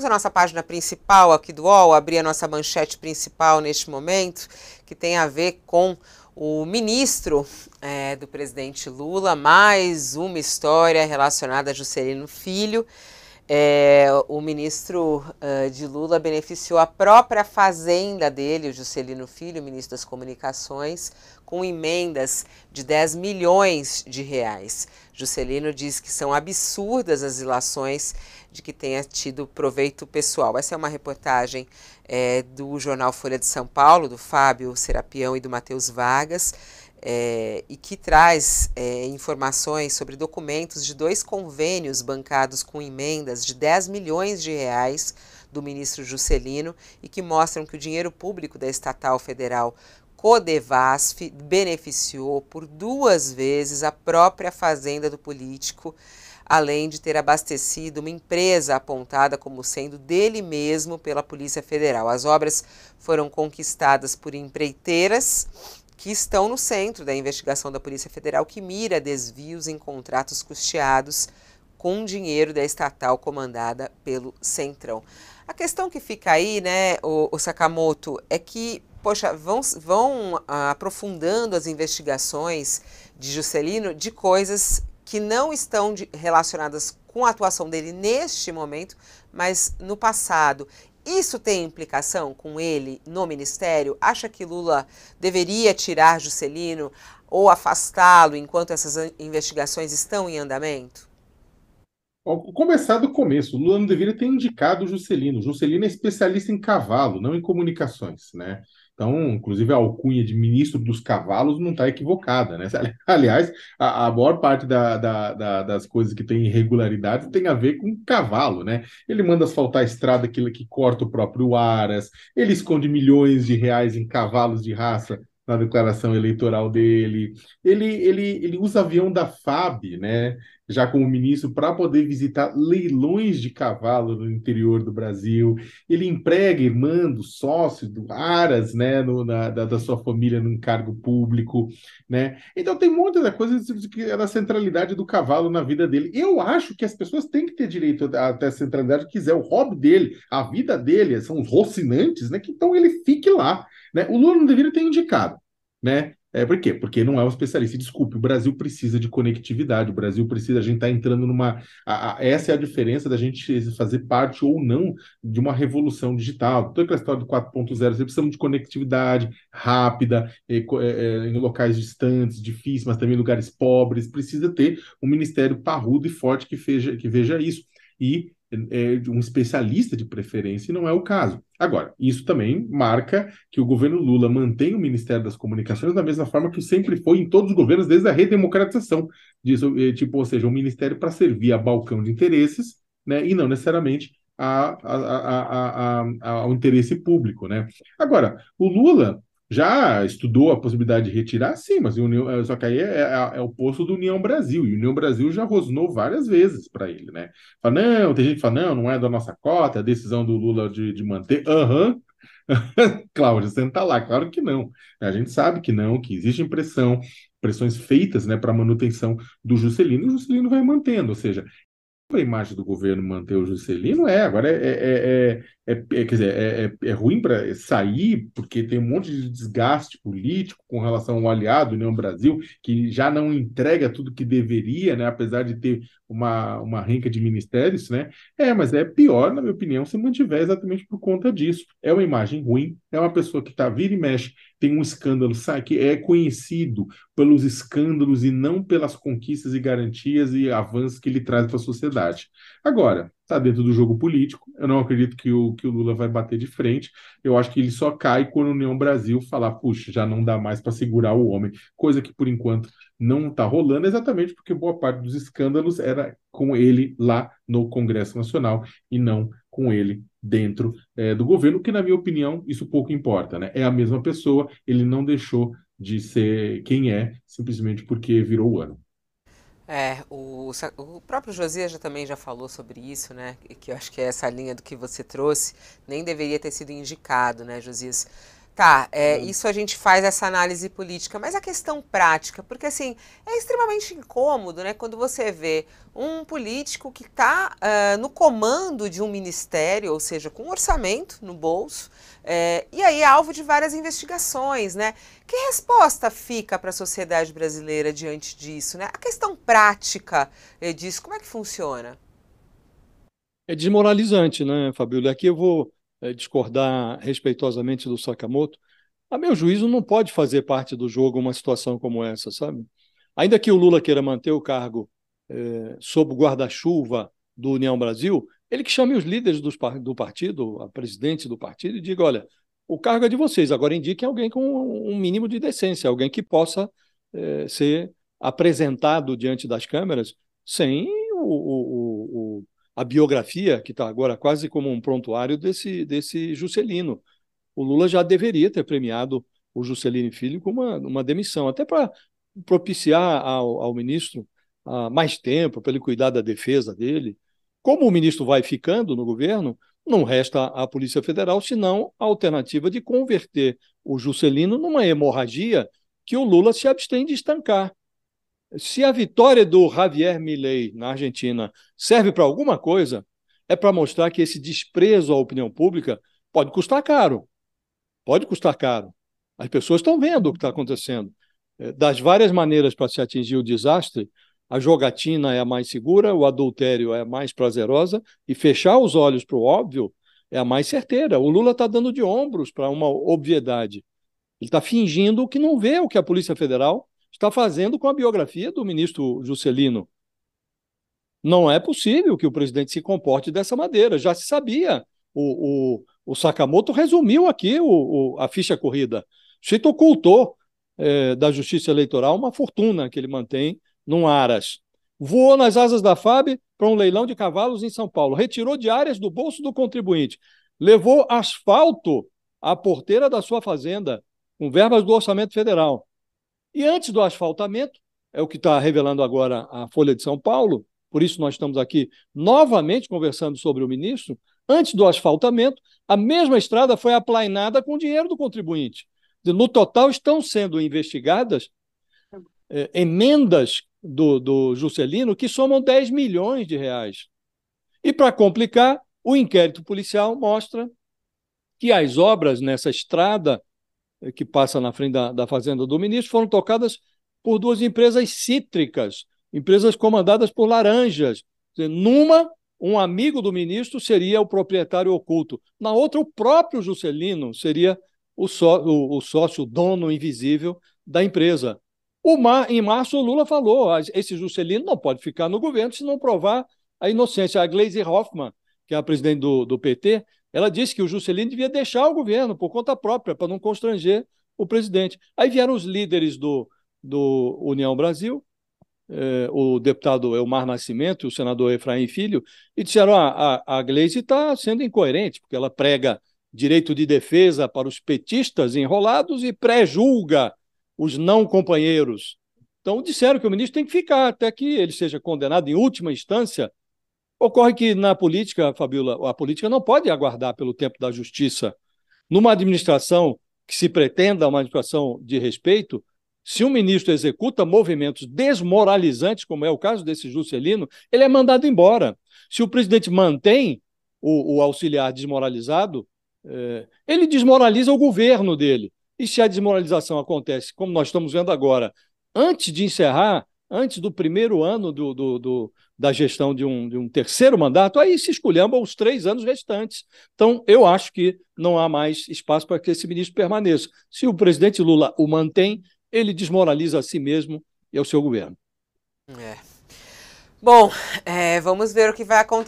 Vamos à nossa página principal aqui do UOL, abrir a nossa manchete principal neste momento, que tem a ver com o ministro é, do presidente Lula, mais uma história relacionada a Juscelino Filho. É, o ministro uh, de Lula beneficiou a própria fazenda dele, o Juscelino Filho, ministro das Comunicações, com emendas de 10 milhões de reais. Juscelino diz que são absurdas as ilações de que tenha tido proveito pessoal. Essa é uma reportagem é, do jornal Folha de São Paulo, do Fábio Serapião e do Matheus Vargas é, e que traz é, informações sobre documentos de dois convênios bancados com emendas de 10 milhões de reais do ministro Juscelino e que mostram que o dinheiro público da estatal federal Codevasf beneficiou por duas vezes a própria fazenda do político, além de ter abastecido uma empresa apontada como sendo dele mesmo pela Polícia Federal. As obras foram conquistadas por empreiteiras que estão no centro da investigação da Polícia Federal que mira desvios em contratos custeados com dinheiro da estatal comandada pelo Centrão. A questão que fica aí, né, o, o Sakamoto, é que, poxa, vão, vão ah, aprofundando as investigações de Juscelino de coisas que não estão de, relacionadas com a atuação dele neste momento, mas no passado. Isso tem implicação com ele no ministério? Acha que Lula deveria tirar Juscelino ou afastá-lo enquanto essas investigações estão em andamento? Vou começar do começo. O Lula não deveria ter indicado o Juscelino. O Juscelino é especialista em cavalo, não em comunicações, né? Então, inclusive, a alcunha de ministro dos cavalos não está equivocada, né? Aliás, a, a maior parte da, da, da, das coisas que tem irregularidade tem a ver com cavalo, né? Ele manda asfaltar a estrada que, que corta o próprio Aras, ele esconde milhões de reais em cavalos de raça na declaração eleitoral dele, ele, ele, ele usa avião da FAB, né? já como ministro, para poder visitar leilões de cavalo no interior do Brasil. Ele emprega irmã do sócio, do Aras, né, no, na, da, da, sua família num cargo público. Né? Então tem muita coisa que é da centralidade do cavalo na vida dele. Eu acho que as pessoas têm que ter direito a ter a centralidade quiser, o hobby dele, a vida dele, são os rocinantes, né? Que, então ele fique lá. Né? O Lula não deveria ter indicado. Né? É, por quê? Porque não é um especialista. E, desculpe, o Brasil precisa de conectividade, o Brasil precisa, a gente está entrando numa. A, a, essa é a diferença da gente fazer parte ou não de uma revolução digital. Toda então, aquela história do 4.0, você precisa de conectividade rápida, eh, eh, eh, em locais distantes, difíceis, mas também em lugares pobres. Precisa ter um ministério parrudo e forte que que veja isso. E é, um especialista de preferência, e não é o caso. Agora, isso também marca que o governo Lula mantém o Ministério das Comunicações da mesma forma que sempre foi em todos os governos desde a redemocratização. Disso, é, tipo, ou seja, um ministério para servir a balcão de interesses, né, e não necessariamente a, a, a, ao interesse público, né? Agora, o Lula já estudou a possibilidade de retirar, sim, mas União, eh, só que aí é, é, é, é, o posto do União Brasil, e o União Brasil já rosnou várias vezes para ele, né? Fala, não, tem gente que fala, não, não é da nossa cota, é decisão do Lula de, de manter. Aham. Uhum. Cláudio, você não está lá, claro que não. A gente sabe que não, que existe pressão, pressões feitas né, para manutenção do Juscelino, e o Juscelino vai mantendo, ou seja, a imagem do governo manter o Juscelino é, agora é, é, é, é, é quer dizer, é, é ruim para sair, porque tem um monte de desgaste político com relação ao aliado União Brasil, que já não entrega tudo que deveria, né, apesar de ter uma, uma renca de ministérios, né? É, mas é pior, na minha opinião, se mantiver exatamente por conta disso. É uma imagem ruim, é uma pessoa que está vira e mexe, tem um escândalo, sabe, que é conhecido pelos escândalos e não pelas conquistas e garantias e avanços que ele traz para a sociedade. Agora, está dentro do jogo político, eu não acredito que o, que o Lula vai bater de frente, eu acho que ele só cai quando a União Brasil falar, puxa, já não dá mais para segurar o homem, coisa que por enquanto não está rolando, exatamente porque boa parte dos escândalos era com ele lá no Congresso Nacional e não com ele dentro é, do governo, que na minha opinião isso pouco importa, né? É a mesma pessoa, ele não deixou de ser quem é simplesmente porque virou o ano. É, o, o próprio Josias já também já falou sobre isso, né? Que eu acho que é essa linha do que você trouxe nem deveria ter sido indicado, né, Josias? Tá, é, hum. isso a gente faz essa análise política, mas a questão prática, porque assim, é extremamente incômodo, né, quando você vê um político que está uh, eh, no comando de um ministério, ou seja, com um orçamento no bolso, é, e aí é alvo de várias investigações, né? Que resposta fica para a sociedade brasileira diante disso, né? A questão prática eh, disso, como é que funciona? É desmoralizante, né, Fabíola? Aqui eu vou é, discordar respeitosamente do Sakamoto, a meu juízo não pode fazer parte do jogo uma situação como essa, sabe? Ainda que o Lula queira manter o cargo é, sob o guarda-chuva do União Brasil, ele que chame os líderes dos, do partido, a presidente do partido, e diga: olha, o cargo é de vocês, agora indiquem alguém com um mínimo de decência, alguém que possa é, ser apresentado diante das câmeras sem o, o, a biografia, que está agora quase como um prontuário desse, desse Juscelino. O Lula já deveria ter premiado o Juscelino Filho com uma, uma demissão, até para propiciar ao, ao ministro ah, mais tempo, para ele cuidar da defesa dele. Como o ministro vai ficando no governo, não resta à Polícia Federal senão a alternativa de converter o Juscelino numa hemorragia que o Lula se abstém de estancar. Se a vitória do Javier Milei na Argentina serve para alguma coisa, é para mostrar que esse desprezo à opinião pública pode custar caro. Pode custar caro. As pessoas estão vendo o que está acontecendo. É, das várias maneiras para se atingir o desastre, a jogatina é a mais segura, o adultério é a mais prazerosa, e fechar os olhos para o óbvio é a mais certeira. O Lula está dando de ombros para uma obviedade. Ele está fingindo que não vê o que a Polícia Federal está fazendo com a biografia do ministro Juscelino. Não é possível que o presidente se comporte dessa maneira, já se sabia. O, o, o Sakamoto resumiu aqui o, o, a ficha corrida. Chito ocultou é, da justiça eleitoral uma fortuna que ele mantém num Aras. Voou nas asas da FAB para um leilão de cavalos em São Paulo. Retirou diárias do bolso do contribuinte. Levou asfalto à porteira da sua fazenda, com verbas do orçamento federal. E antes do asfaltamento, é o que está revelando agora a Folha de São Paulo, por isso nós estamos aqui novamente conversando sobre o ministro. Antes do asfaltamento, a mesma estrada foi aplainada com o dinheiro do contribuinte. No total, estão sendo investigadas é, emendas do, do Juscelino que somam 10 milhões de reais. E, para complicar, o inquérito policial mostra que as obras nessa estrada que passa na frente da, da fazenda do ministro, foram tocadas por duas empresas cítricas, empresas comandadas por laranjas. Numa, um amigo do ministro seria o proprietário oculto. Na outra, o próprio Juscelino seria o, só, o, o sócio, o dono invisível da empresa. O Mar, em março, o Lula falou: ah, esse Juscelino não pode ficar no governo se não provar a inocência. A Glaze Hoffmann, que é a presidente do, do PT, ela disse que o Juscelino devia deixar o governo por conta própria, para não constranger o presidente. Aí vieram os líderes do, do União Brasil, eh, o deputado Elmar Nascimento e o senador Efraim Filho, e disseram: ah, a, a Gleisi está sendo incoerente, porque ela prega direito de defesa para os petistas enrolados e pré-julga os não companheiros. Então, disseram que o ministro tem que ficar até que ele seja condenado em última instância Ocorre que na política, Fabiola, a política não pode aguardar pelo tempo da justiça. Numa administração que se pretenda uma administração de respeito, se um ministro executa movimentos desmoralizantes, como é o caso desse Juscelino, ele é mandado embora. Se o presidente mantém o, o auxiliar desmoralizado, é, ele desmoraliza o governo dele. E se a desmoralização acontece, como nós estamos vendo agora, antes de encerrar antes do primeiro ano do, do, do da gestão de um, de um, terceiro mandato, aí se esculhambam os três anos restantes. Então, eu acho que não há mais espaço para que esse ministro permaneça. Se o presidente Lula o mantém, ele desmoraliza a si mesmo e ao seu governo. É. Bom, é, vamos ver o que vai acontecer.